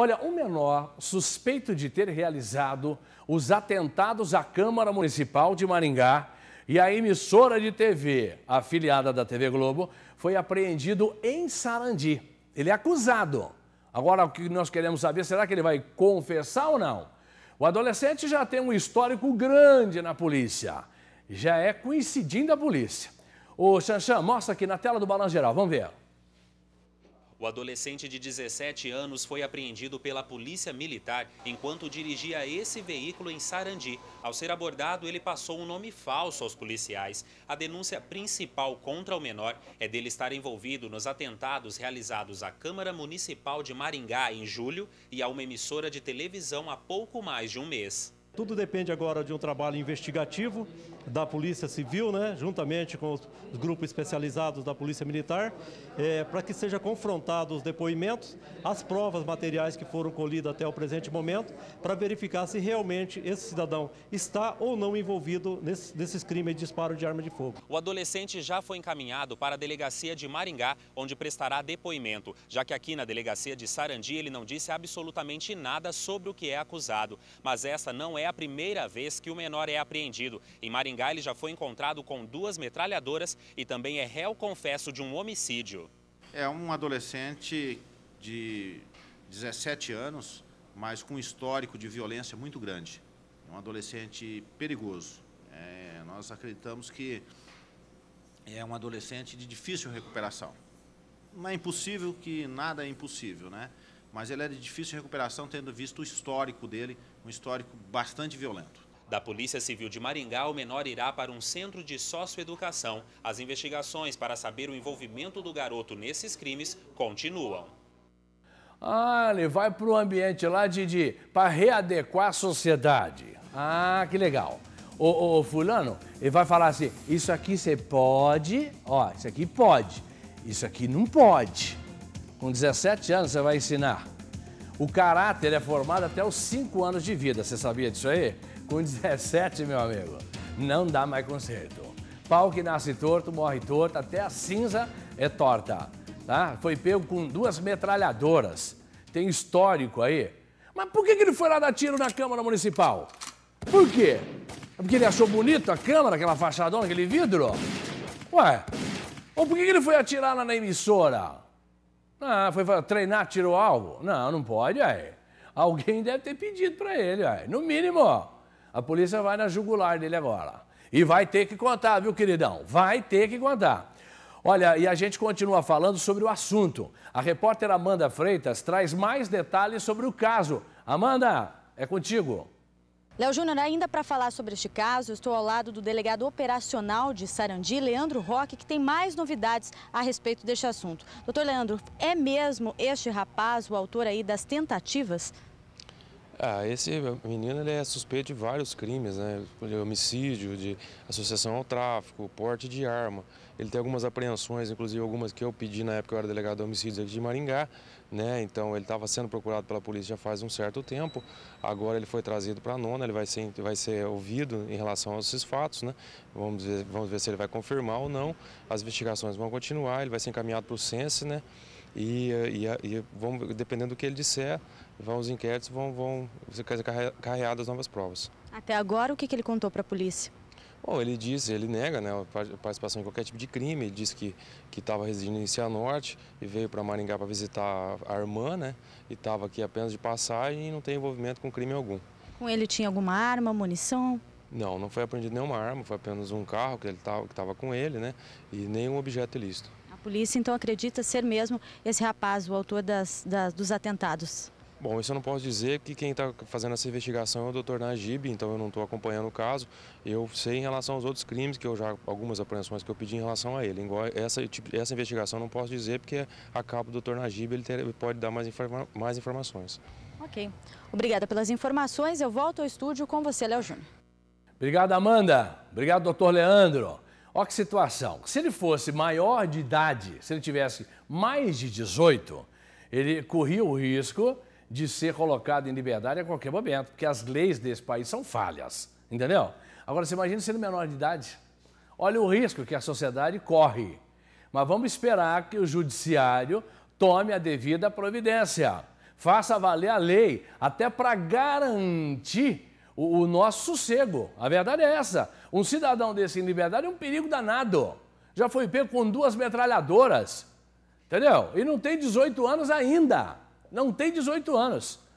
Olha, um menor suspeito de ter realizado os atentados à Câmara Municipal de Maringá e à emissora de TV, afiliada da TV Globo, foi apreendido em Sarandi. Ele é acusado. Agora, o que nós queremos saber, será que ele vai confessar ou não? O adolescente já tem um histórico grande na polícia. Já é coincidindo a polícia. Ô, Xanxan, mostra aqui na tela do Balanço Geral. Vamos ver. O adolescente de 17 anos foi apreendido pela polícia militar enquanto dirigia esse veículo em Sarandi. Ao ser abordado, ele passou um nome falso aos policiais. A denúncia principal contra o menor é dele estar envolvido nos atentados realizados à Câmara Municipal de Maringá em julho e a uma emissora de televisão há pouco mais de um mês. Tudo depende agora de um trabalho investigativo da Polícia Civil, né, juntamente com os grupos especializados da Polícia Militar, é, para que seja confrontados os depoimentos, as provas materiais que foram colhidas até o presente momento, para verificar se realmente esse cidadão está ou não envolvido nesse, nesses crimes de disparo de arma de fogo. O adolescente já foi encaminhado para a delegacia de Maringá, onde prestará depoimento, já que aqui na delegacia de Sarandi ele não disse absolutamente nada sobre o que é acusado, mas essa não é é a primeira vez que o menor é apreendido. Em Maringá, ele já foi encontrado com duas metralhadoras e também é réu confesso de um homicídio. É um adolescente de 17 anos, mas com um histórico de violência muito grande. É um adolescente perigoso. É, nós acreditamos que é um adolescente de difícil recuperação. Não é impossível que nada é impossível, né? mas ele era é de difícil recuperação, tendo visto o histórico dele, um histórico bastante violento. Da Polícia Civil de Maringá, o menor irá para um centro de socioeducação. As investigações para saber o envolvimento do garoto nesses crimes continuam. Ah, ele vai para o ambiente lá, de, para readequar a sociedade. Ah, que legal. O, o, o fulano, ele vai falar assim, isso aqui você pode, ó, isso aqui pode, isso aqui não pode. Com 17 anos você vai ensinar. O caráter é formado até os 5 anos de vida, você sabia disso aí? Com 17, meu amigo, não dá mais conserto. Pau que nasce torto, morre torto, até a cinza é torta. Tá? Foi pego com duas metralhadoras. Tem histórico aí. Mas por que, ele foi lá dar tiro na Câmara Municipal? Por quê? É porque ele achou bonito a Câmara, aquela fachadona, aquele vidro? Ué, ou por que, que ele foi atirar lá na emissora? Ah, foi treinar, tirou alvo? Não, não pode, aí. Alguém deve ter pedido para ele, aí. No mínimo, ó, a polícia vai na jugular dele agora. E vai ter que contar, viu, queridão? Vai ter que contar. Olha, e a gente continua falando sobre o assunto. A repórter Amanda Freitas traz mais detalhes sobre o caso. Amanda, é contigo. Léo Júnior, ainda para falar sobre este caso, estou ao lado do delegado operacional de Sarandi, Leandro Roque, que tem mais novidades a respeito deste assunto. Doutor Leandro, é mesmo este rapaz o autor aí das tentativas? Ah, esse menino ele é suspeito de vários crimes, né? De é homicídio, de associação ao tráfico, porte de arma. Ele tem algumas apreensões, inclusive algumas que eu pedi na época eu era delegado de homicídios aqui de Maringá, né? Então ele estava sendo procurado pela polícia já faz um certo tempo. Agora ele foi trazido para a nona, ele vai ser, vai ser ouvido em relação a esses fatos, né? Vamos ver, vamos ver se ele vai confirmar ou não. As investigações vão continuar, ele vai ser encaminhado para o Sense, né? E, e, e vamos, dependendo do que ele disser, vão os inquéritos, vão, vão ser carreadas novas provas. Até agora, o que, que ele contou para a polícia? Bom, ele disse, ele nega né, a participação em qualquer tipo de crime, ele disse que estava residindo em Cianorte e veio para Maringá para visitar a irmã, né? E estava aqui apenas de passagem e não tem envolvimento com crime algum. Com ele tinha alguma arma, munição? Não, não foi apreendido nenhuma arma, foi apenas um carro que ele tava, estava com ele, né? E nenhum objeto ilícito. A polícia então acredita ser mesmo esse rapaz o autor das, das dos atentados? Bom, isso eu não posso dizer, porque quem está fazendo essa investigação é o doutor Najib, então eu não estou acompanhando o caso. Eu sei em relação aos outros crimes, que eu já algumas apreensões que eu pedi em relação a ele. Essa, tipo, essa investigação eu não posso dizer, porque a cabo do doutor Najib ele, ter, pode dar mais, informa, mais informações. Ok. Obrigada pelas informações. Eu volto ao estúdio com você, Léo Júnior. Obrigado, Amanda. Obrigado, doutor Leandro. Olha que situação. Se ele fosse maior de idade, se ele tivesse mais de 18, ele corria o risco de ser colocado em liberdade a qualquer momento, porque as leis desse país são falhas, entendeu? Agora, você imagina sendo menor de idade. Olha o risco que a sociedade corre. Mas vamos esperar que o judiciário tome a devida providência, faça valer a lei, até para garantir o, o, nosso sossego. A verdade é essa. Um cidadão desse em liberdade é um perigo danado. Já foi pego com duas metralhadoras, entendeu? E não tem 18 anos ainda não tem 18 anos.